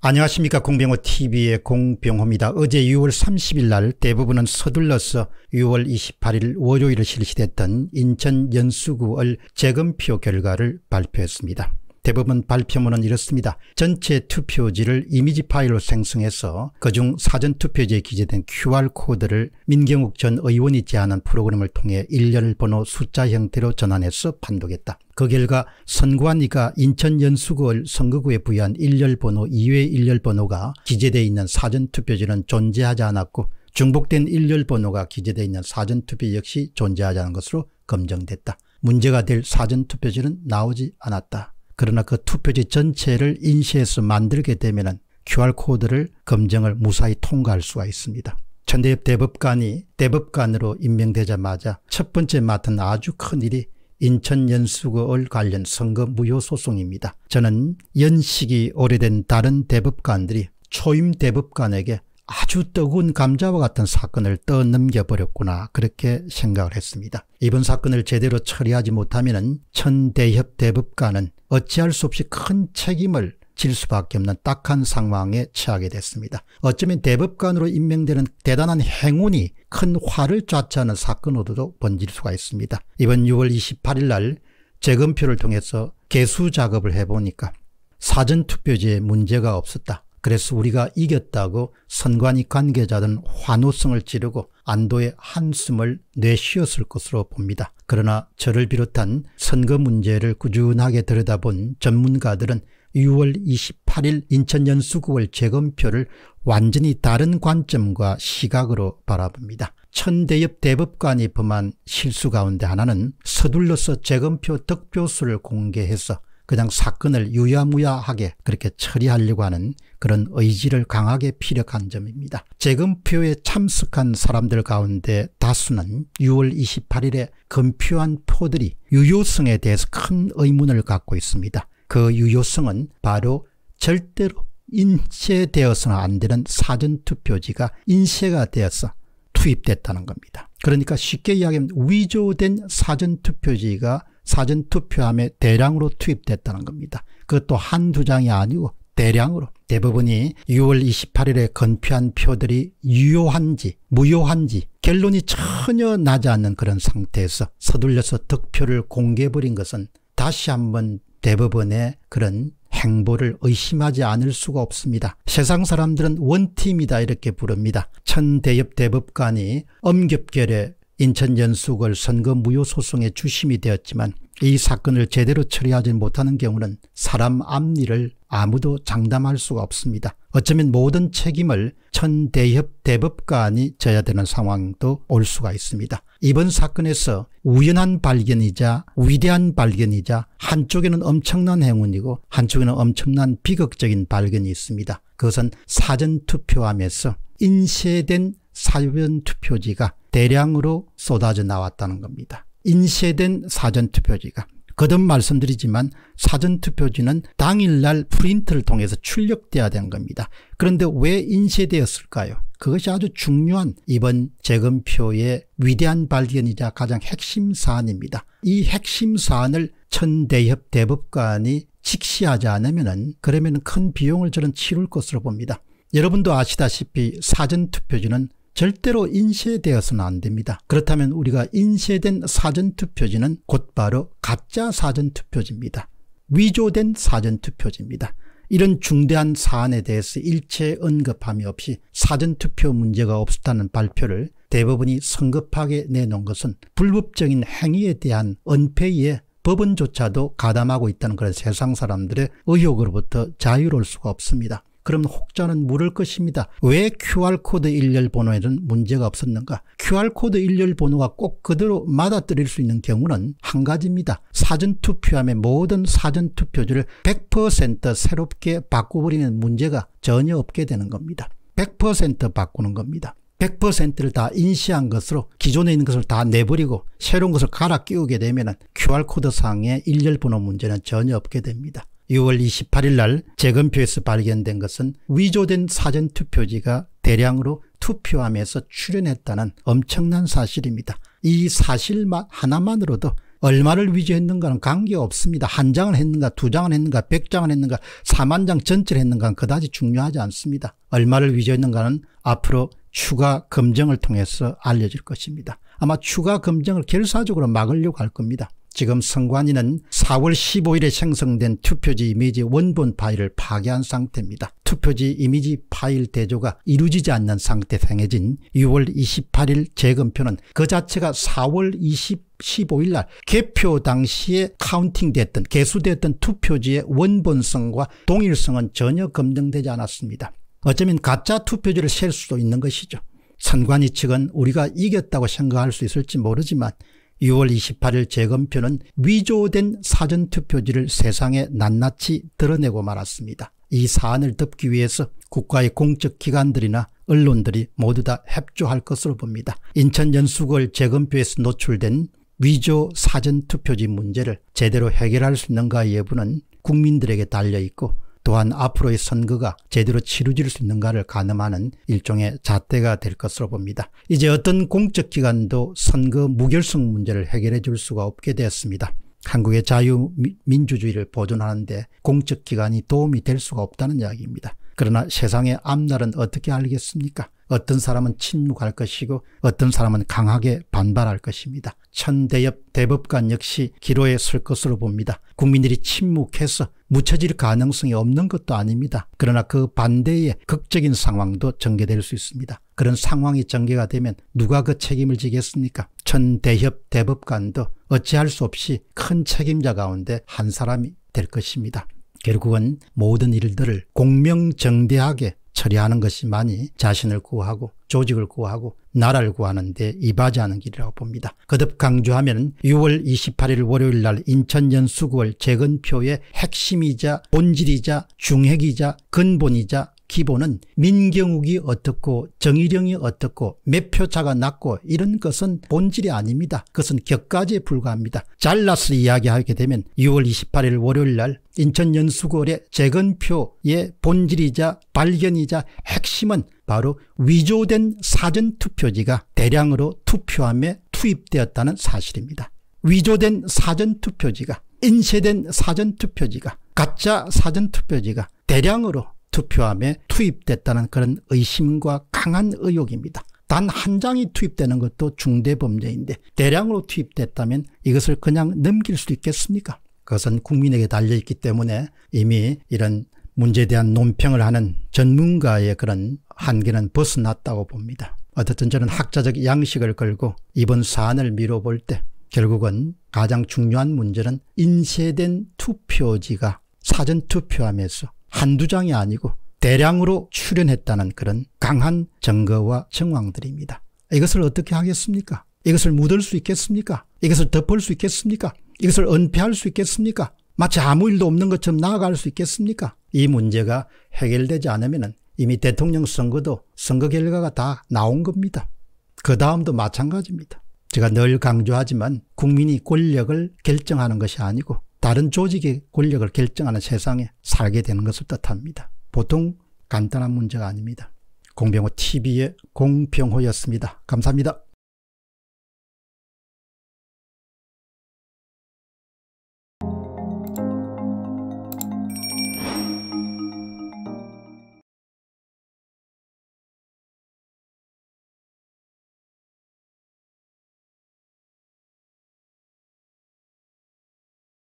안녕하십니까 공병호 tv의 공병호입니다. 어제 6월 30일 날 대부분은 서둘러서 6월 28일 월요일에 실시됐던 인천 연수구을 재검표 결과를 발표했습니다. 대부분 발표문은 이렇습니다. 전체 투표지를 이미지 파일로 생성해서 그중 사전투표지에 기재된 QR코드를 민경욱 전 의원이 제안한 프로그램을 통해 일련을 번호 숫자 형태로 전환해서 판독했다. 그 결과 선관위가 인천연수구을 선거구에 부여한 일렬번호 이외 의 일렬번호가 기재되어 있는 사전투표지는 존재하지 않았고 중복된 일렬번호가 기재되어 있는 사전투표 역시 존재하지 않은 것으로 검증됐다. 문제가 될 사전투표지는 나오지 않았다. 그러나 그 투표지 전체를 인쇄해서 만들게 되면 QR코드를 검증을 무사히 통과할 수가 있습니다. 천대엽 대법관이 대법관으로 임명되자마자 첫 번째 맡은 아주 큰 일이 인천 연수구을 관련 선거 무효 소송입니다. 저는 연식이 오래된 다른 대법관들이 초임 대법관에게 아주 뜨거운 감자와 같은 사건을 떠넘겨버렸구나 그렇게 생각을 했습니다. 이번 사건을 제대로 처리하지 못하면 천대협 대법관은 어찌할 수 없이 큰 책임을 질 수밖에 없는 딱한 상황에 처하게 됐습니다. 어쩌면 대법관으로 임명되는 대단한 행운이 큰 화를 좌치하는 사건으로도 번질 수가 있습니다. 이번 6월 28일 날 재검표를 통해서 개수 작업을 해보니까 사전투표지에 문제가 없었다. 그래서 우리가 이겼다고 선관위 관계자들은 환호성을 지르고 안도의 한숨을 내쉬었을 것으로 봅니다. 그러나 저를 비롯한 선거 문제를 꾸준하게 들여다본 전문가들은 6월 28일 인천 연수구월 재검표를 완전히 다른 관점과 시각으로 바라봅니다. 천대엽 대법관이 범한 실수 가운데 하나는 서둘러서 재검표 득표수를 공개해서 그냥 사건을 유야무야하게 그렇게 처리하려고 하는 그런 의지를 강하게 피력한 점입니다. 재검표에 참석한 사람들 가운데 다수는 6월 28일에 검표한 표들이 유효성에 대해서 큰 의문을 갖고 있습니다. 그 유효성은 바로 절대로 인쇄되어서는 안 되는 사전투표지가 인쇄가 되어서 투입됐다는 겁니다. 그러니까 쉽게 이야기하면 위조된 사전투표지가 사전투표함에 대량으로 투입됐다는 겁니다. 그것도 한두 장이 아니고 대량으로 대부분이 6월 28일에 건폐한 표들이 유효한지 무효한지 결론이 전혀 나지 않는 그런 상태에서 서둘려서 득표를 공개해버린 것은 다시 한번 대법원의 그런 행보를 의심하지 않을 수가 없습니다. 세상 사람들은 원팀이다 이렇게 부릅니다. 천대엽 대법관이 엄격결에 인천연수을 선거 무효 소송에 주심이 되었지만 이 사건을 제대로 처리하지 못하는 경우는 사람 앞니를 아무도 장담할 수가 없습니다. 어쩌면 모든 책임을 천대협 대법관이 져야 되는 상황도 올 수가 있습니다. 이번 사건에서 우연한 발견이자 위대한 발견이자 한쪽에는 엄청난 행운이고 한쪽에는 엄청난 비극적인 발견이 있습니다. 그것은 사전투표함에서 인쇄된 사전투표지가 대량으로 쏟아져 나왔다는 겁니다. 인쇄된 사전투표지가 거듭 말씀드리지만 사전투표지는 당일날 프린트를 통해서 출력돼야 된 겁니다. 그런데 왜 인쇄되었을까요? 그것이 아주 중요한 이번 재검표의 위대한 발견이자 가장 핵심 사안입니다. 이 핵심 사안을 천대협 대법관이 직시하지 않으면 은 그러면 큰 비용을 저는 치룰 것으로 봅니다. 여러분도 아시다시피 사전투표지는 절대로 인쇄되어서는 안 됩니다. 그렇다면 우리가 인쇄된 사전투표지는 곧바로 가짜 사전투표지입니다. 위조된 사전투표지입니다. 이런 중대한 사안에 대해서 일체 언급함이 없이 사전투표 문제가 없었다는 발표를 대법원이 성급하게 내놓은 것은 불법적인 행위에 대한 은폐에 법원조차도 가담하고 있다는 그런 세상 사람들의 의혹으로부터 자유로울 수가 없습니다. 그럼 혹자는 물을 것입니다. 왜 QR코드 일렬 번호에는 문제가 없었는가? QR코드 일렬 번호가 꼭 그대로 맞아들일 수 있는 경우는 한 가지입니다. 사전투표함의 모든 사전투표지를 100% 새롭게 바꿔버리는 문제가 전혀 없게 되는 겁니다. 100% 바꾸는 겁니다. 100%를 다 인시한 것으로 기존에 있는 것을 다 내버리고 새로운 것을 갈아 끼우게 되면 QR코드 상의 일렬번호 문제는 전혀 없게 됩니다. 6월 28일 날 재검표에서 발견된 것은 위조된 사전투표지가 대량으로 투표함에서 출현했다는 엄청난 사실입니다. 이 사실 하나만으로도 얼마를 위조했는가는 관계없습니다. 한 장을 했는가 두 장을 했는가 백 장을 했는가 4만 장 전체를 했는가는 그다지 중요하지 않습니다. 얼마를 위조했는가는 앞으로 추가 검증을 통해서 알려질 것입니다. 아마 추가 검증을 결사적으로 막으려고 할 겁니다. 지금 선관위는 4월 15일에 생성된 투표지 이미지 원본 파일을 파괴한 상태입니다. 투표지 이미지 파일 대조가 이루어지지 않는 상태 생해진 6월 28일 재검표는 그 자체가 4월 20 15일 날 개표 당시에 카운팅됐던 개수됐던 투표지의 원본성과 동일성은 전혀 검증되지 않았습니다. 어쩌면 가짜 투표지를 셀 수도 있는 것이죠. 선관위 측은 우리가 이겼다고 생각할 수 있을지 모르지만 6월 28일 재검표는 위조된 사전투표지를 세상에 낱낱이 드러내고 말았습니다. 이 사안을 덮기 위해서 국가의 공적 기관들이나 언론들이 모두 다 협조할 것으로 봅니다. 인천연수구을 재검표에서 노출된 위조 사전투표지 문제를 제대로 해결할 수 있는가 의 여부는 국민들에게 달려있고 또한 앞으로의 선거가 제대로 치루질 수 있는가를 가늠하는 일종의 잣대가 될 것으로 봅니다. 이제 어떤 공적 기관도 선거 무결성 문제를 해결해 줄 수가 없게 되었습니다. 한국의 자유민주주의를 보존하는데 공적 기관이 도움이 될 수가 없다는 이야기입니다. 그러나 세상의 앞날은 어떻게 알겠습니까? 어떤 사람은 침묵할 것이고 어떤 사람은 강하게 반발할 것입니다. 천대엽 대법관 역시 기로에 설 것으로 봅니다. 국민들이 침묵해서 묻혀질 가능성이 없는 것도 아닙니다. 그러나 그 반대의 극적인 상황도 전개될 수 있습니다. 그런 상황이 전개가 되면 누가 그 책임을 지겠습니까? 천 대협 대법관도 어찌할 수 없이 큰 책임자 가운데 한 사람이 될 것입니다. 결국은 모든 일들을 공명정대하게 처리하는 것이많이 자신을 구하고 조직을 구하고 나라를 구하는 데 이바지하는 길이라고 봅니다. 거듭 강조하면 6월 28일 월요일 날 인천년 수구월 재건표의 핵심이자 본질이자 중핵이자 근본이자 기본은 민경욱이 어떻고 정의령이 어떻고 몇 표차가 낮고 이런 것은 본질이 아닙니다. 그것은 격가지에 불과합니다. 잘라서 이야기하게 되면 6월 28일 월요일 날 인천 연수골의 재건표의 본질이자 발견이자 핵심은 바로 위조된 사전투표지가 대량으로 투표함에 투입되었다는 사실입니다. 위조된 사전투표지가 인쇄된 사전투표지가 가짜 사전투표지가 대량으로 투표함에 투입됐다는 그런 의심과 강한 의혹입니다. 단 한 장이 투입되는 것도 중대범죄인데 대량으로 투입됐다면 이것을 그냥 넘길 수 있겠습니까? 그것은 국민에게 달려있기 때문에 이미 이런 문제에 대한 논평을 하는 전문가의 그런 한계는 벗어났다고 봅니다. 어쨌든 저는 학자적 양식을 걸고 이번 사안을 미뤄볼 때 결국은 가장 중요한 문제는 인쇄된 투표지가 사전투표함에서 한두 장이 아니고 대량으로 출연했다는 그런 강한 증거와 정황들입니다. 이것을 어떻게 하겠습니까? 이것을 묻을 수 있겠습니까? 이것을 덮을 수 있겠습니까? 이것을 은폐할 수 있겠습니까? 마치 아무 일도 없는 것처럼 나아갈 수 있겠습니까? 이 문제가 해결되지 않으면 이미 대통령 선거도 선거 결과가 다 나온 겁니다. 그 다음도 마찬가지입니다. 제가 늘 강조하지만 국민이 권력을 결정하는 것이 아니고 다른 조직의 권력을 결정하는 세상에 살게 되는 것을 뜻합니다. 보통 간단한 문제가 아닙니다. 공병호 TV의 공병호였습니다. 감사합니다.